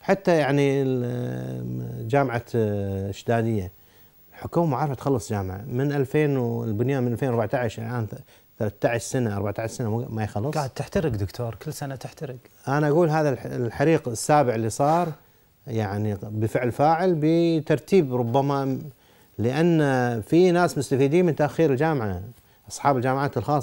حتى يعني جامعه آه، شداديه الحكومه عارفه تخلص جامعه من 2000 والبنيان من 2014 الان يعني 13 سنه 14 سنه ما يخلص قاعد تحترق دكتور كل سنه تحترق انا اقول هذا الحريق السابع اللي صار يعني بفعل فاعل بترتيب ربما لان في ناس مستفيدين من تاخير الجامعه اصحاب الجامعات الخاصه